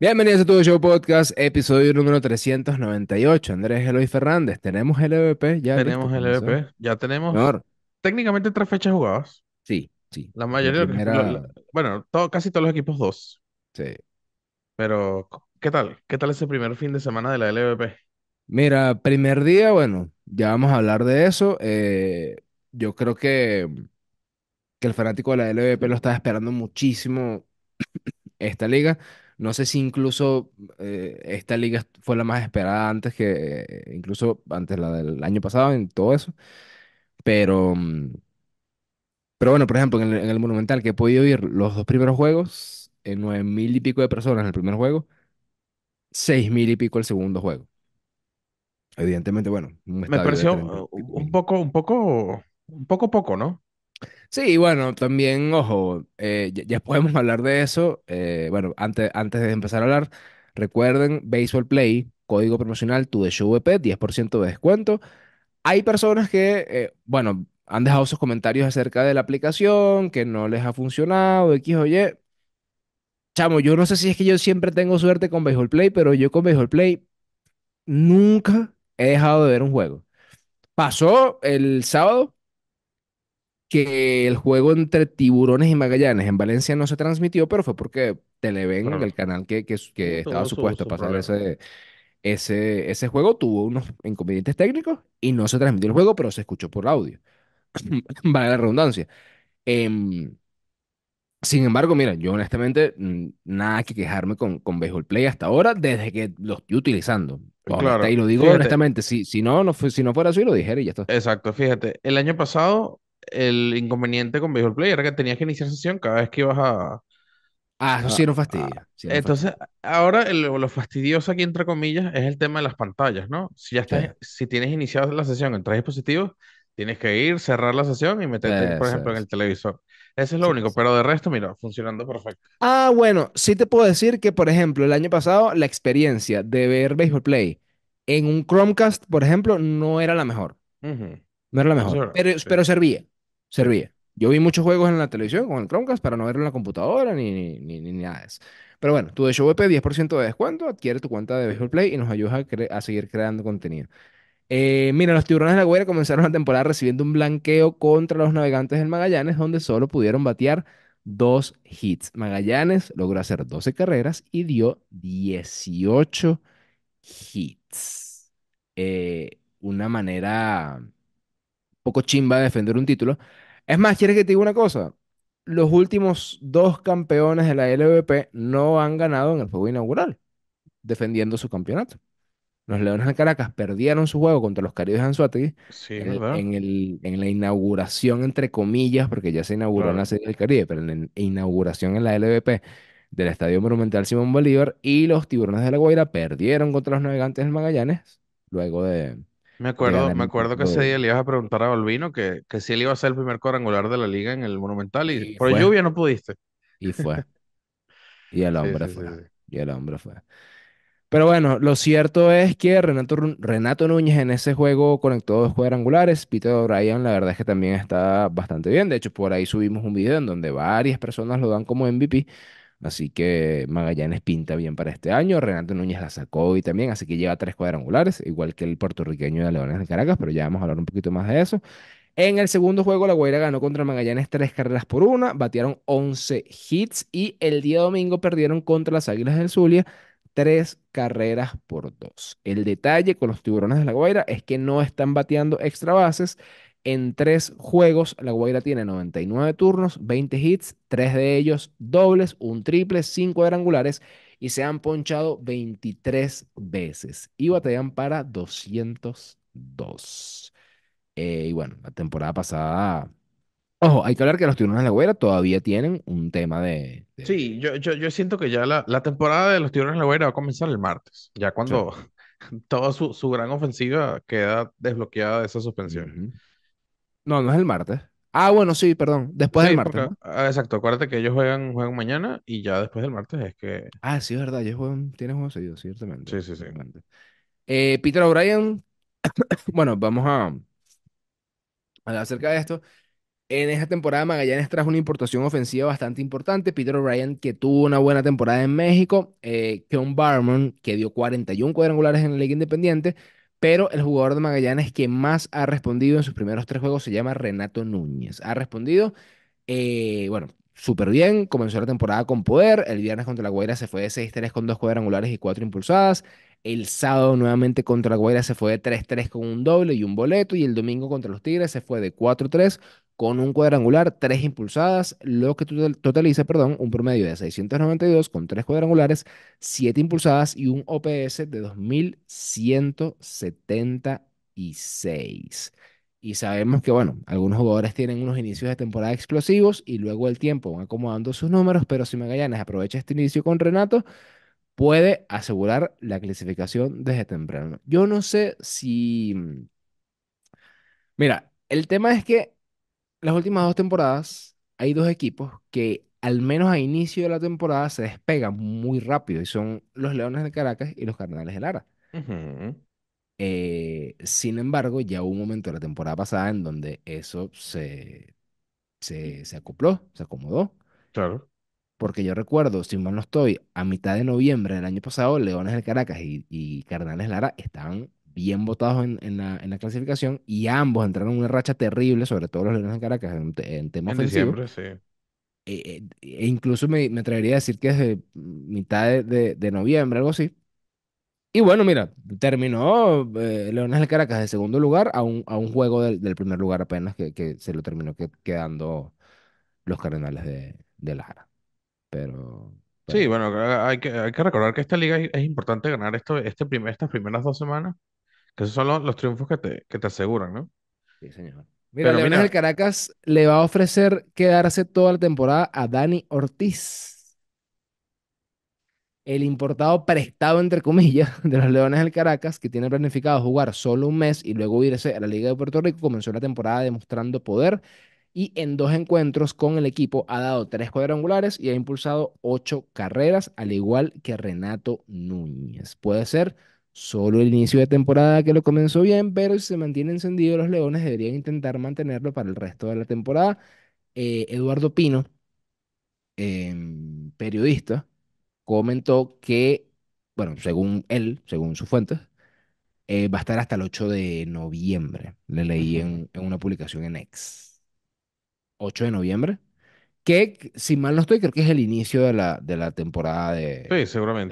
Bienvenidos a Todo show podcast, episodio número 398. Andrés Eloy Fernández, tenemos LVP e e ya. Tenemos LVP, ya tenemos técnicamente tres fechas jugadas. Sí, sí. La mayoría, de bueno, casi todos los equipos dos. Sí. Pero, ¿qué tal? ¿Qué tal ese primer fin de semana de la LVP? E Mira, primer día, bueno, ya vamos a hablar de eso. Eh, yo creo que, que el fanático de la LVP lo está esperando muchísimo esta liga. No sé si incluso eh, esta liga fue la más esperada antes que, eh, incluso antes la del año pasado, en todo eso. Pero, mm, pero bueno, por ejemplo, en el, Monumental que he podido ir los dos primeros juegos, en eh, nueve mil y pico de personas en el primer juego, seis mil y pico el segundo juego. Evidentemente, bueno, Me pareció uh, un poco, un poco, un poco poco, ¿no? Sí, bueno, también, ojo, eh, ya, podemos hablar de eso. Eh, bueno, antes, antes de empezar a hablar, recuerden, Baseball Play, código promocional tu VP, 10% de descuento. Hay personas que, eh, bueno, han dejado sus comentarios acerca de la aplicación, que no les ha funcionado, X o Y. Chamo, yo no sé si es que yo siempre tengo suerte con Baseball Play, pero yo con Baseball Play nunca he dejado de ver un juego. Pasó el sábado que el juego entre Tiburones y Magallanes en Valencia no se transmitió, pero fue porque Televen, el canal que, que, estaba supuesto a pasar ese, ese, ese juego, tuvo unos inconvenientes técnicos y no se transmitió el juego, pero se escuchó por audio. vale la redundancia. Em, sin embargo, mira, yo honestamente nada que quejarme con, con Baseball Play hasta ahora desde que lo estoy utilizando. y lo digo honestamente, si, si, no, no, si no fuera así lo dijera y ya está. Exacto, fíjate, el año pasado el inconveniente con Baseball Play era que tenías que iniciar sesión cada vez que ibas a. Ah, sí no fastidia. entonces, ahora lo fastidioso aquí, entre comillas, es el tema de las pantallas, ¿no? Si ya estás, si tienes iniciado la sesión en tres dispositivos, tienes que ir, cerrar la sesión y meterte, por ejemplo, en el televisor. Eso es lo único, pero de resto, mira, funcionando perfecto. Ah, bueno, sí te puedo decir que, por ejemplo, el año pasado, la experiencia de ver Baseball Play en un Chromecast, por ejemplo, no era la mejor. No era la mejor, pero, pero servía servía. Yo vi muchos juegos en la televisión con el Chromecast para no verlo en la computadora ni, ni, ni, nada de eso. Pero bueno, tu de Show 10% de descuento, adquiere tu cuenta de Baseball Play y nos ayuda a, seguir creando contenido. Eh, mira, los tiburones de la Guaira comenzaron la temporada recibiendo un blanqueo contra los navegantes del Magallanes, donde solo pudieron batear dos hits. Magallanes logró hacer 12 carreras y dio 18 hits. Eh, una manera poco chimba defender un título. Es más, ¿quieres que te diga una cosa? Los últimos dos campeones de la LVP no han ganado en el juego inaugural, defendiendo su campeonato. Los Leones de Caracas perdieron su juego contra los Caribes Anzuategui en, en, la inauguración, entre comillas, porque ya se inauguró la Serie del Caribe, pero en la e inauguración en la LVP del Estadio Monumental Simón Bolívar y los Tiburones de la Guaira perdieron contra los Navegantes del Magallanes luego de, me acuerdo, me acuerdo que ese día le ibas a preguntar a Bolvino que, que si él iba a ser el primer cuadrangular de la liga en el Monumental y, por lluvia no pudiste. Y fue. Y el hombre fue. y el hombre fue. Pero bueno, lo cierto es que Renato, Renato Núñez en ese juego conectó dos cuadrangulares. Peter O'Brien, la verdad es que también está bastante bien. De hecho, por ahí subimos un video en donde varias personas lo dan como MVP. Así que Magallanes pinta bien para este año. Renato Núñez la sacó hoy también, así que lleva tres cuadrangulares, igual que el puertorriqueño de Leones de Caracas, pero ya vamos a hablar un poquito más de eso. En el segundo juego, La Guaira ganó contra Magallanes tres carreras por una, batearon 11 hits y el día domingo perdieron contra las Águilas del Zulia tres carreras por dos. El detalle con los tiburones de La Guaira es que no están bateando extra bases en tres juegos, La Guaira tiene 99 turnos, 20 hits, tres de ellos dobles, un triple, cinco cuadrangulares y se han ponchado 23 veces y batean para 202. Eh, y bueno, la temporada pasada Ojo, hay que hablar que los tirones de la Guaira todavía tienen un tema de. Sí, yo, yo, yo, siento que ya la, la, temporada de los tiburones de la Guaira va a comenzar el martes, ya cuando toda su, su, gran ofensiva queda desbloqueada de esa suspensión. No, no es el martes. Ah, bueno, sí, perdón. Después del martes. Ah, exacto, acuérdate que ellos juegan, juegan mañana y ya después del martes es que. Ah, sí, es verdad. Ellos juegan, tienen juegos seguidos, ciertamente. Sí, sí, sí. Eh, Peter O'Brien, bueno, vamos a hablar acerca de esto. En esta temporada Magallanes trajo una importación ofensiva bastante importante. Peter O'Brien, que tuvo una buena temporada en México. Eh, Keon Barman, que dio 41 cuadrangulares en la Liga Independiente. Pero el jugador de Magallanes que más ha respondido en sus primeros tres juegos se llama Renato Núñez. Ha respondido, eh, bueno, súper bien. Comenzó la temporada con poder. El viernes contra la Guaira se fue de 6-3 con dos cuadrangulares y cuatro impulsadas. El sábado nuevamente contra la Guaira se fue de 3-3 con un doble y un boleto. Y el domingo contra los Tigres se fue de 4-3 con un cuadrangular, tres impulsadas, lo que totaliza, perdón, un promedio de 692 con tres cuadrangulares, siete impulsadas y un OPS de 2176. Y sabemos que, bueno, algunos jugadores tienen unos inicios de temporada explosivos y luego el tiempo van acomodando sus números, pero si Magallanes aprovecha este inicio con Renato, puede asegurar la clasificación desde temprano. Yo no sé si... Mm, mira, el tema es que las últimas dos temporadas hay dos equipos que al menos a inicio de la temporada se despegan muy rápido y son los Leones de Caracas y los Cardenales de Lara. Eh, sin embargo, ya hubo un momento de la temporada pasada en donde eso se, se, se acopló, se acomodó. Claro. Porque yo recuerdo, si mal no estoy, a mitad de noviembre del año pasado, Leones del Caracas y, y de Lara estaban bien votados en, en, la, en, la, clasificación y ambos entraron en una racha terrible, sobre todo los Leones de Caracas, en, en tema ofensivo. Sí. E, e, e, incluso me, me, atrevería a decir que es mitad de, de, de noviembre, algo así. Y bueno, mira, terminó eh, Leones de Caracas de segundo lugar a un, a un juego del, del primer lugar apenas que, que se lo terminó quedando los Cardenales de, de Lara. Sí, bueno, hay que, hay que recordar que esta liga es importante ganar esto, este primer estas primeras dos semanas esos son los, triunfos que te, que te aseguran, ¿no? Sí, señor. Mira, Leones del Caracas le va a ofrecer quedarse toda la temporada a Dani Ortiz. El importado prestado, entre comillas, de los Leones del Caracas, que tiene planificado jugar solo un mes y luego irse a la Liga de Puerto Rico, comenzó la temporada demostrando poder y en dos encuentros con el equipo ha dado tres cuadrangulares y ha impulsado ocho carreras, al igual que Renato Núñez. Puede ser Solo el inicio de temporada que lo comenzó bien, pero si se mantiene encendido, los Leones deberían intentar mantenerlo para el resto de la temporada. Eh, Eduardo Pino, em, periodista, comentó que, bueno, según él, según sus fuentes, eh, va a estar hasta el 8 de noviembre. Le leí en, una publicación en Ex. 8 de noviembre. Que, si mal no estoy, creo que es el inicio de la, de la temporada de,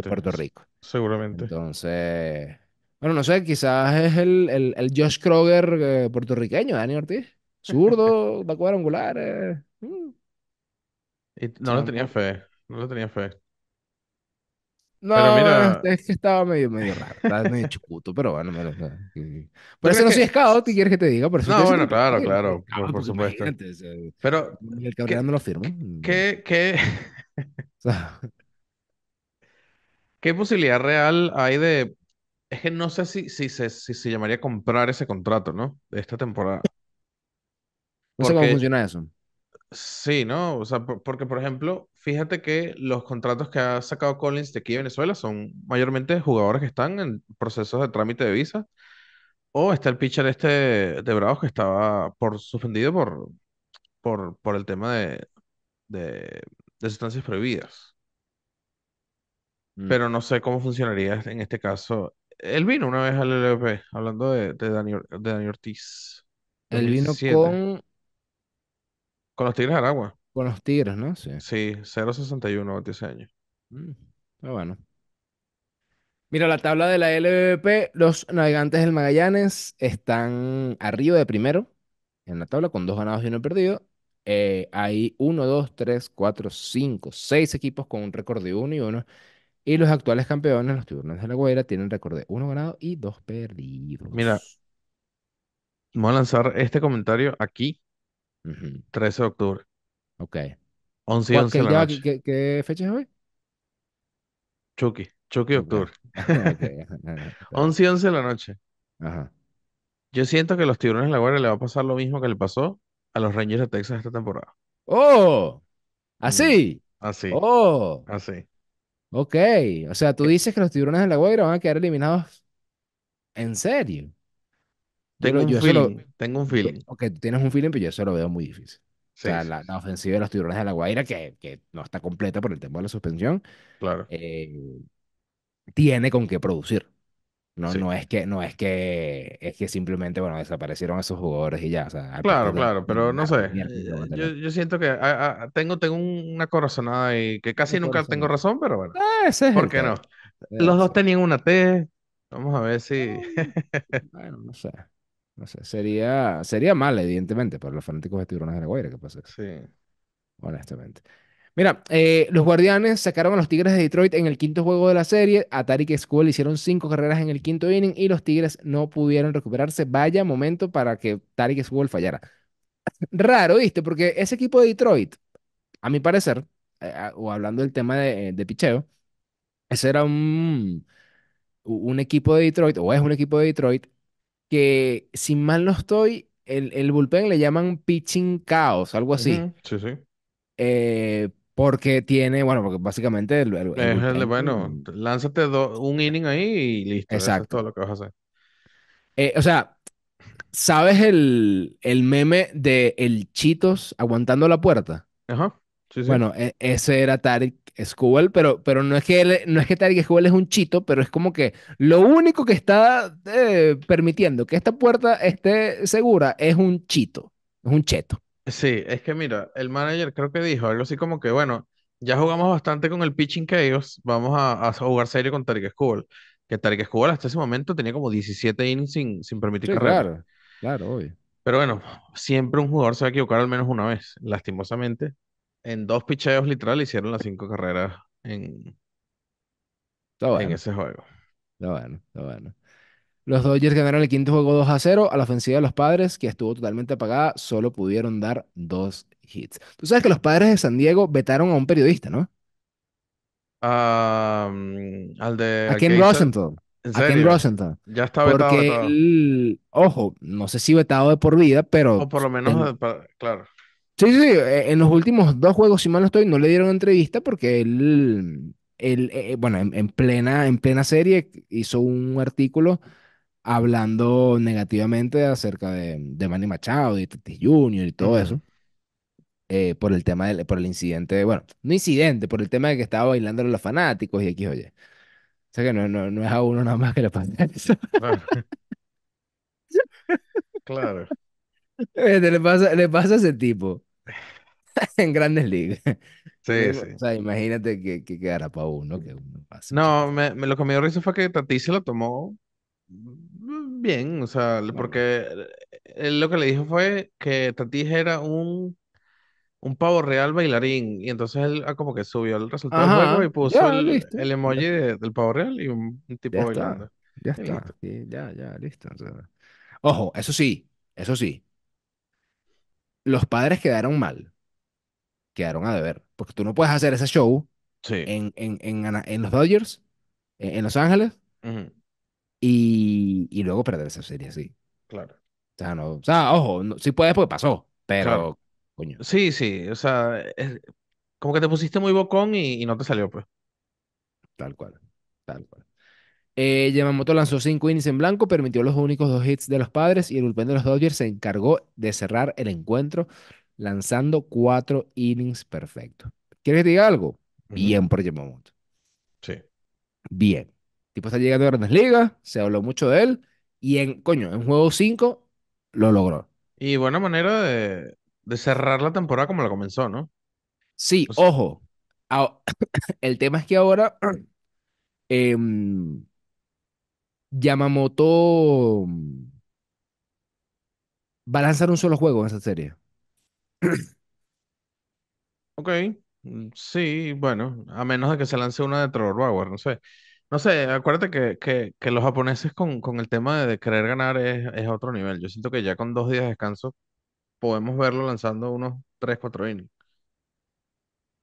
Puerto Rico. Seguramente. Entonces, bueno, no sé, quizás es el, el, el Josh Kroger eh, puertorriqueño, Dani Ortiz. Zurdo, va cuadrangular. Eh. Mm. Y no lo tenía fe, no lo tenía fe. No, mira... Este, es que estaba medio, medio raro, estaba medio chuputo, pero bueno, pero por eso no soy es scout quieres que te diga, No, bueno, claro, claro, por, supuesto. pero el lo firma. ¿Qué, qué, o sea, ¿Qué posibilidad real hay de... Es que no sé si, si, se, si se llamaría comprar ese contrato, ¿no? De esta temporada. No sé cómo funciona eso. sí, ¿no? O sea, porque por ejemplo, fíjate que los contratos que ha sacado Collins de aquí a Venezuela son mayormente jugadores que están en procesos de trámite de visa. O está el pitcher este de Bravos que estaba por, suspendido por, por, por el tema de sustancias prohibidas. Mm. Pero no sé cómo funcionaría en este caso. Él vino una vez al LVP, hablando de, de, Dani, de Ortiz. Él vino con, con los Tigres al Aragua. con los Tigres, ¿no? Sí. Sí, 0.61, 26 años. Pero mm, bueno. Mira, la tabla de la LVP, los navegantes del Magallanes están arriba de primero en la tabla con dos ganados y uno perdido. Eh, hay uno, dos, tres, cuatro, cinco, seis equipos con un récord de uno y uno y los actuales campeones, los tiburones de la Guaira, tienen récord de uno ganado y dos perdidos. Mira, voy a lanzar este comentario aquí, 13 de octubre. Ok. 11 y la noche. ¿qué, fecha es hoy? Chucky, Chucky de octubre. 11 y 11 de la noche. Ajá. Yo siento que a los tiburones de la Guaira le va a pasar lo mismo que le pasó a los Rangers de Texas esta temporada. ¡Oh! ¿Así? Mm, así. ¡Oh! Así. Ok, o sea, tú eh, dices que los tiburones de La Guaira van a quedar eliminados en serio. Tengo un feeling, tengo un feeling. ok, tú tienes un feeling, pero yo eso lo veo muy difícil. O sea, la, ofensiva de los tiburones de La Guaira, que, no está completa por el tema de la suspensión, eh, tiene con qué producir. No, no es que, no es que, es que simplemente, bueno, desaparecieron esos jugadores y ya. claro, claro, pero no sé. Eh, yo, siento que ah, ah, tengo, tengo una corazonada y que casi nunca tengo razón, pero bueno. Ah, ¿Por qué no? Los dos tenían una T. Vamos a ver si. bueno, no sé. No sé. Sería, sería mal, evidentemente, para los fanáticos de Tiburones de la que pasa Sí. Honestamente. Mira, eh, los Guardianes sacaron a los Tigres de Detroit en el quinto juego de la serie. A School hicieron cinco carreras en el quinto inning y los Tigres no pudieron recuperarse. Vaya momento para que Tariq School fallara. Raro, ¿viste? Porque ese equipo de Detroit, a mi parecer, eh, o hablando del tema de, de picheo, ese era un, un equipo de Detroit, o es un equipo de Detroit, que si mal no estoy, el, bullpen le llaman pitching caos, algo así. Sí, sí. Eh, porque tiene, bueno, porque básicamente. bueno, lánzate un inning ahí y listo. Exacto. todo lo que vas a hacer. Eh, o sea, ¿sabes el, meme de el Chitos aguantando la puerta? Ajá. Sí, sí. Bueno, e, ese era Tariq Skubal, pero, pero no, es que no es que es un chito, pero es como que lo único que está eh, permitiendo que esta puerta esté segura es un chito, es un cheto. Sí, es que mira, el manager creo que dijo algo así como que, bueno, ya jugamos bastante con el pitching que ellos, vamos a, jugar serio con Tarik Skubal. Que Tarik Skubal hasta ese momento tenía como 17 innings sin, permitir carreras. claro, claro, obvio. Pero bueno, siempre un jugador se va a equivocar al menos una vez. Lastimosamente, en dos picheos literal hicieron las cinco carreras en, en ese juego. está bueno, está bueno. Los Dodgers ganaron el quinto juego 2 a 0 a la ofensiva de los padres, que estuvo totalmente apagada, solo pudieron dar dos hits. Tú sabes que los padres de San Diego vetaron a un periodista, ¿no? Ah, mm, al de. A Ken Rosenthal. A Ken Rosenthal. Ya está vetado. Porque, ojo, no sé si vetado de por vida, pero. O por lo menos, claro. Sí, sí, eh, en los últimos dos juegos, si mal no estoy, no le dieron entrevista porque él. Eh, eh, bueno, plena, en plena serie hizo un artículo hablando negativamente acerca de, de Manny Machado y Tatis Junior y todo eso. Eh, por el tema del, por el incidente, bueno, no incidente, por el tema de que estaba bailando a los fanáticos y aquí, oye. O sea que no, no, es a uno nada más que le pase eso. Claro. Eh, le pasa, le a ese tipo en grandes ligas. Sí, sí. O sea, imagínate que, que quedará para uno, que No, me, lo que me dio risa fue que Tati se lo tomó Bien, o sea, porque él eh, eh, lo que le dijo fue que Tati era un, un pavo real bailarín y entonces él ah, como que subió el resultado y puso el, emoji del pavo real y un, tipo bailando. Ya está, ya, ya, listo. ojo, eso sí, eso sí. Los padres quedaron mal, quedaron a deber, porque tú no puedes hacer ese show en, en, los Dodgers, en, Los Ángeles, y, luego perder esa serie, sí. Claro. O sea, no, o sea ojo, si puedes pues pasó, pero coño. Sí, sí, o sea, como que te pusiste muy bocón y, no te salió, pues. Tal cual, tal cual. Eh, Yamamoto lanzó cinco innings en blanco, permitió los únicos dos hits de los padres y el bullpen de los Dodgers se encargó de cerrar el encuentro lanzando cuatro innings perfectos. ¿Quieres que te diga algo? Bien por Yamamoto. Sí. Bien tipo está llegando a grandes ligas, se habló mucho de él, y en, coño, en juego 5 lo logró. Y buena manera de, cerrar la temporada como la comenzó, ¿no? Sí, ojo. el tema es que ahora em, Yamamoto mm, va a lanzar un solo juego en esa serie. Ok, mm, sí, bueno, a menos de que se lance una de Trevor Bauer, no sé. No sé, acuérdate que, los japoneses con, el tema de, querer ganar es, es otro nivel. Yo siento que ya con dos días de descanso podemos verlo lanzando unos 3, 4 innings.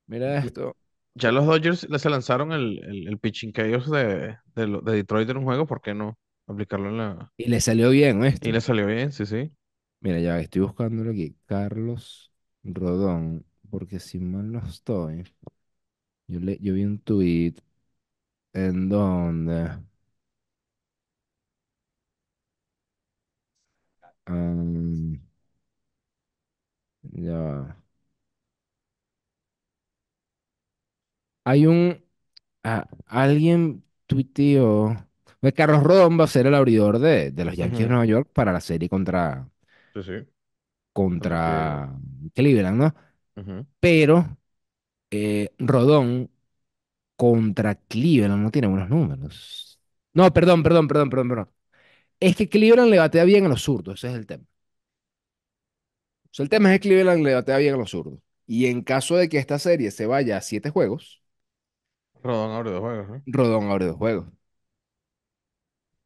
Mira esto. ya los Dodgers les lanzaron el, el, pitching chaos de, de, Detroit en un juego, ¿por qué no aplicarlo en la... Y le salió bien Y le salió bien, sí, sí. Mira, ya estoy buscándolo aquí. Carlos Rodón. Porque si mal no estoy. Yo, le, yo vi un tweet ¿En dónde? ya. Hay un... alguien tuiteó... Carlos Rodón va a ser el abridor de, los Yankees de Nueva York para la serie contra, Sí, sí. Contra Cleveland. ¿no? Pero eh, Rodón contra Cleveland no tiene buenos números. No, perdón, perdón, perdón, perdón, perdón. Es que Cleveland le batea bien a los zurdos, ese es el tema. el tema es que Cleveland le batea bien a los zurdos. Y en caso de que esta serie se vaya a siete juegos. Rodón abre dos juegos, ¿no? Rodón abre dos juegos.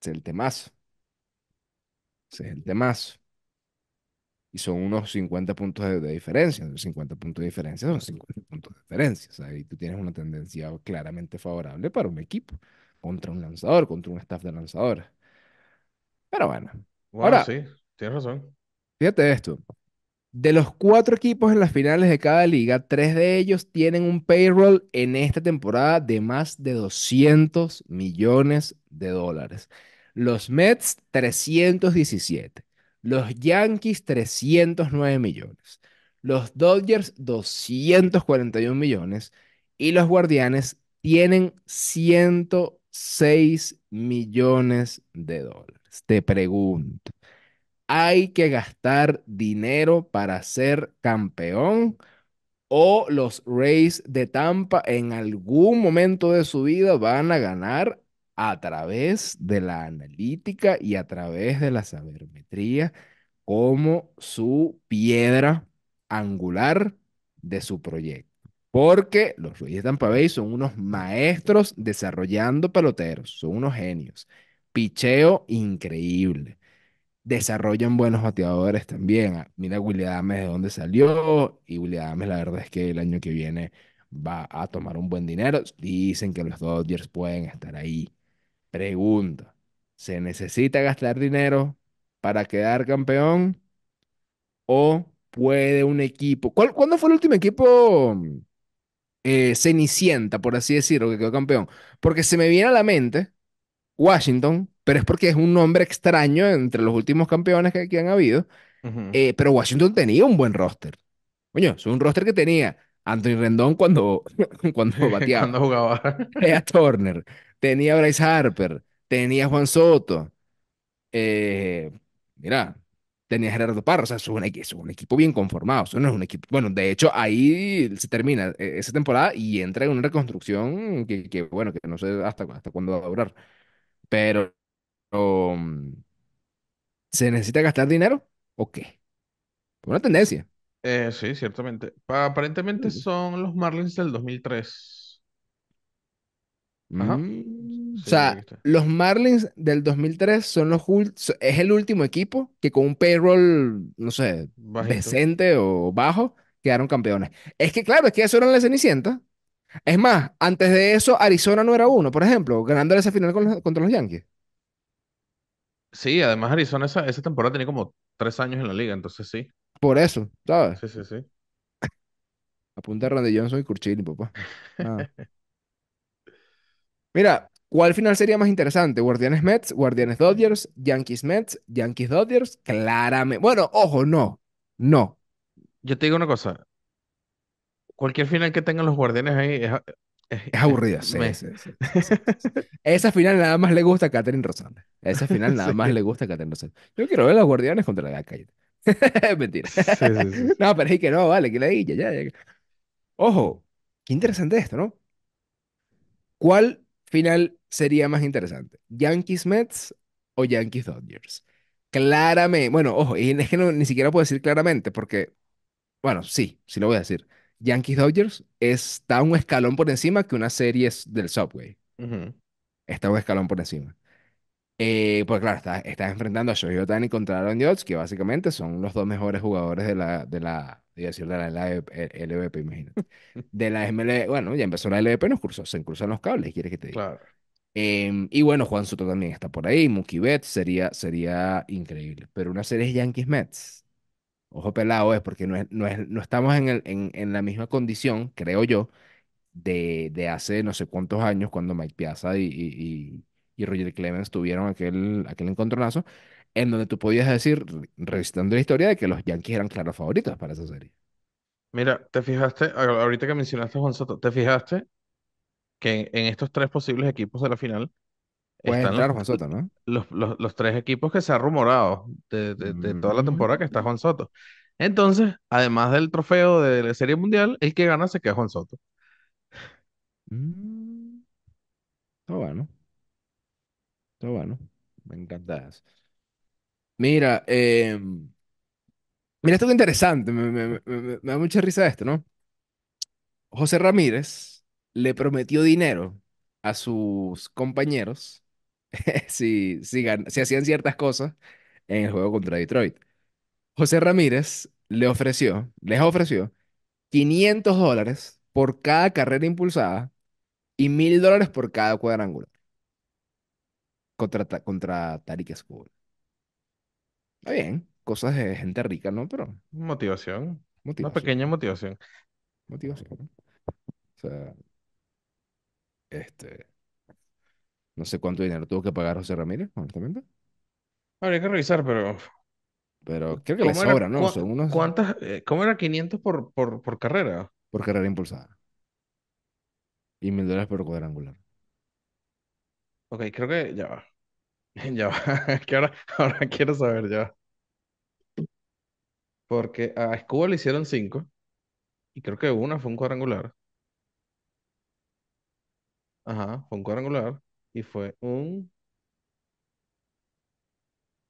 es el temazo. es el temazo y son unos 50 puntos de, diferencia. 50 puntos de diferencia son 50 puntos de diferencia. O ahí tú tienes una tendencia claramente favorable para un equipo, contra un lanzador, contra un staff de lanzadores. Pero bueno. ahora, sí, tienes razón. Fíjate esto. De los cuatro equipos en las finales de cada liga, tres de ellos tienen un payroll en esta temporada de más de 200 millones de dólares. Los Mets, 317. Los Yankees 309 millones. Los Dodgers 241 millones. Y los Guardianes tienen 106 millones de dólares. Te pregunto, ¿hay que gastar dinero para ser campeón? ¿O los Rays de Tampa en algún momento de su vida van a ganar a través de la analítica y a través de la sabermetría como su piedra angular de su proyecto. Porque los Reyes de Bay son unos maestros desarrollando peloteros, son unos genios. Picheo increíble. Desarrollan buenos bateadores también. Ah, mira William de dónde salió. Y William la verdad es que el año que viene va a tomar un buen dinero. Dicen que los Dodgers pueden estar ahí Pregunta, ¿se necesita gastar dinero para quedar campeón? ¿O puede un equipo... ¿Cuál- ¿Cuándo fue el último equipo mm, eh, Cenicienta, por así decirlo, que quedó campeón? Porque se me viene a la mente Washington, pero es porque es un nombre extraño entre los últimos campeones que, aquí han habido. Eh, pero Washington tenía un buen roster. Coño, es un roster que tenía Anthony Rendón cuando, cuando bateaba. Cuando jugaba. Turner tenía Bryce Harper, tenía Juan Soto, eh, mira, tenía Gerardo Parra, o sea, es un, equipo bien conformado, eso no es un equipo, bueno, de hecho ahí se termina e-, esa temporada y entra en una reconstrucción que, bueno, que no sé hasta, hasta cuándo va a durar, pero... Um, ¿Se necesita gastar dinero o qué? Una tendencia. Eh, sí, ciertamente. aparentemente son los Marlins del 2003. Mm, o sea, los Marlins del 2003 son los es el último equipo que con un payroll, no sé, decente o bajo, quedaron campeones. Es que claro, es que eso era la Cenicienta. Es más, antes de eso, Arizona no era uno, por ejemplo, ganándole esa final contra los Yankees. Sí, además Arizona esa, temporada tenía como tres años en la liga, entonces sí. Por eso, ¿sabes? Sí, sí, sí. Apunta a Randy Johnson y Curchini, papá. Ah. Mira, ¿cuál final sería más interesante? Guardianes Mets, Guardianes Dodgers, Yankees Mets, Yankees Dodgers, claramente. Bueno, ojo, no, no. Yo te digo una cosa. Cualquier final que tengan los guardianes ahí es, es, aburrida. Esa final nada más le gusta a Catherine Rosales. Esa final nada más le gusta a Catherine Rosales. Yo quiero ver a los guardianes contra la calle. Mentira. No, pero es que no, vale, que la diga, ya. Ojo, qué interesante esto, ¿no? ¿Cuál final sería más interesante? ¿Yankees Mets o Yankees Dodgers? Claramente, bueno, ojo, es que ni siquiera puedo decir claramente porque, bueno, sí, sí lo voy a decir. Yankees Dodgers está un escalón por encima que una serie del Subway. Está un escalón por encima. Eh, pues claro, estás está enfrentando a Shohei Otani contra Aaron Judge, que básicamente son los dos mejores jugadores de la, de la, de la, la LVP, imagínate. De la MLB, e, eh, bueno, ya empezó la LVP, nos cruzó, se cruzan los cables, quieres que te diga. Claro. Em, y bueno, Juan Soto también está por ahí, Mookie Betts sería, sería increíble. Pero una serie Yankees-Mets, ojo pelado es, porque no, es, no, es, no estamos en, el, en, en la misma condición, creo yo, de, de hace no sé cuántos años cuando Mike Piazza y, y y Roger Clemens tuvieron aquel, aquel encontronazo en donde tú podías decir, revisando la historia, de que los Yankees eran claros favoritos para esa serie. Mira, te fijaste, ahorita que mencionaste a Juan Soto, ¿te fijaste que en, estos tres posibles equipos de la final pues, están los, Juan Soto, ¿no? Los, tres equipos que se ha rumorado de, toda la mm. temporada que está Juan Soto. Entonces, además del trofeo de la Serie Mundial, el que gana se queda Juan Soto. No mm. ah, bueno bueno, me encanta Mira, em, mira esto que interesante, me, da mucha risa esto, ¿no? José Ramírez le prometió dinero a sus compañeros si, si, hacían ciertas cosas en el juego contra Detroit. José Ramírez le ofreció, les ofreció 500 dólares por cada carrera impulsada y 1000 dólares por cada cuadrangular contra, Tariq School. Está bien, cosas de gente rica, ¿no? Pero Motivación. Una pequeña motivación. Motivación. O sea, este. No sé cuánto dinero tuvo que pagar José Ramírez, honestamente. Habría que revisar, pero Pero creo que le sobra, ¿no? Son unos cuántas, eh, cómo era 500 por, por, por carrera? por carrera impulsada. Y mil dólares por cuadrangular. Ok, creo que ya va. Ya va. que ahora, ahora quiero saber ya. Porque a Escuba le hicieron cinco y creo que una fue un cuadrangular. Ajá, fue un cuadrangular y fue un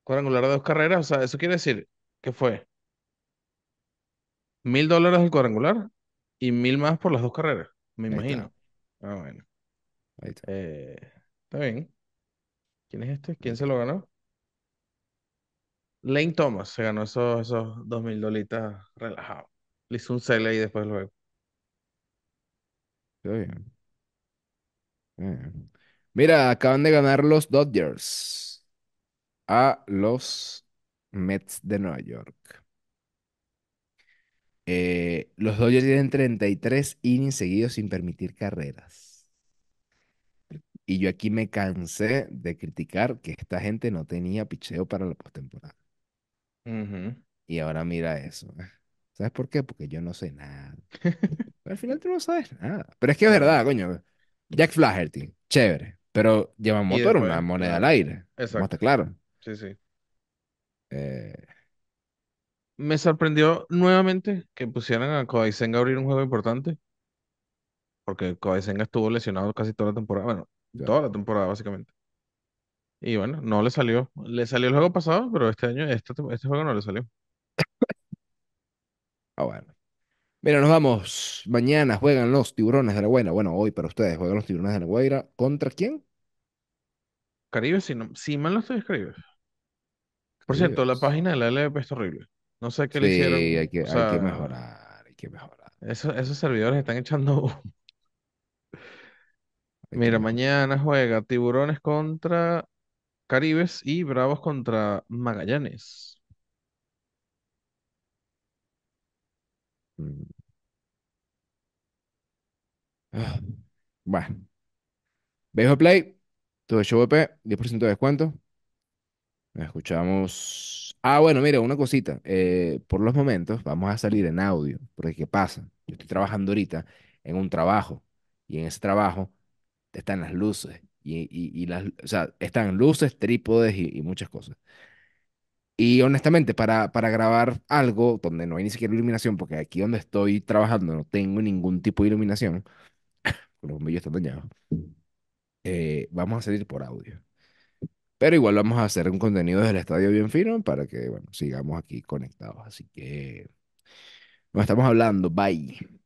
cuadrangular de dos carreras. O sea, eso quiere decir que fue mil dólares el cuadrangular y mil más por las dos carreras, me imagino. Ah, bueno. ahí está. Eh, Está bien. ¿Quién es este? ¿Quién se lo ganó? Lane Thomas se ganó esos, esos dos dolitas relajado. Le hizo un sell y después luego. Está bien. Mira, acaban de ganar los Dodgers a los Mets de Nueva York. Eh, los Dodgers tienen 33 innings seguidos sin permitir carreras. Y yo aquí me cansé de criticar que esta gente no tenía picheo para la postemporada. Y ahora mira eso. Ah, ¿Sabes por qué? Porque yo no sé nada. al final tú no sabes nada. Pero es que es verdad, coño. Jack Flaherty, chévere. Pero lleva un motor, una moneda al aire. Exacto. Está claro. Sí, sí. Eh. Me sorprendió nuevamente que pusieran a Kobai a abrir un juego importante. Porque Kobai estuvo lesionado casi toda la temporada. Bueno, Toda la temporada, básicamente. Y bueno, no le salió. Le salió el juego pasado, pero este año, este, juego no le salió. Ah, bueno. Mira, nos vamos. Mañana juegan los tiburones de la Guaira. Bueno, hoy para ustedes juegan los tiburones de la Guaira. ¿Contra quién? Caribe, si, no, si mal no estoy, es Por cierto, la página de la LVP es horrible. No sé qué le hicieron. hay que, hay que mejorar, hay que mejorar. esos servidores están echando Mira, mañana juega Tiburones contra Caribes y Bravos contra Magallanes. Mm. Ah, bueno, Bejo Play, Todo show VP, 10% de descuento. Escuchamos. Ah, bueno, mira, una cosita. Eh, por los momentos vamos a salir en audio, porque ¿qué pasa? Yo estoy trabajando ahorita en un trabajo y en ese trabajo están las luces. Y, y, las, o sea, están luces, trípodes y, muchas cosas. Y honestamente, para, para grabar algo donde no hay ni siquiera iluminación, porque aquí donde estoy trabajando no tengo ningún tipo de iluminación, los bombillos están dañados, vamos a salir por audio. Pero igual vamos a hacer un contenido del estadio bien fino para que, bueno, sigamos aquí conectados. Así que nos estamos hablando. Bye.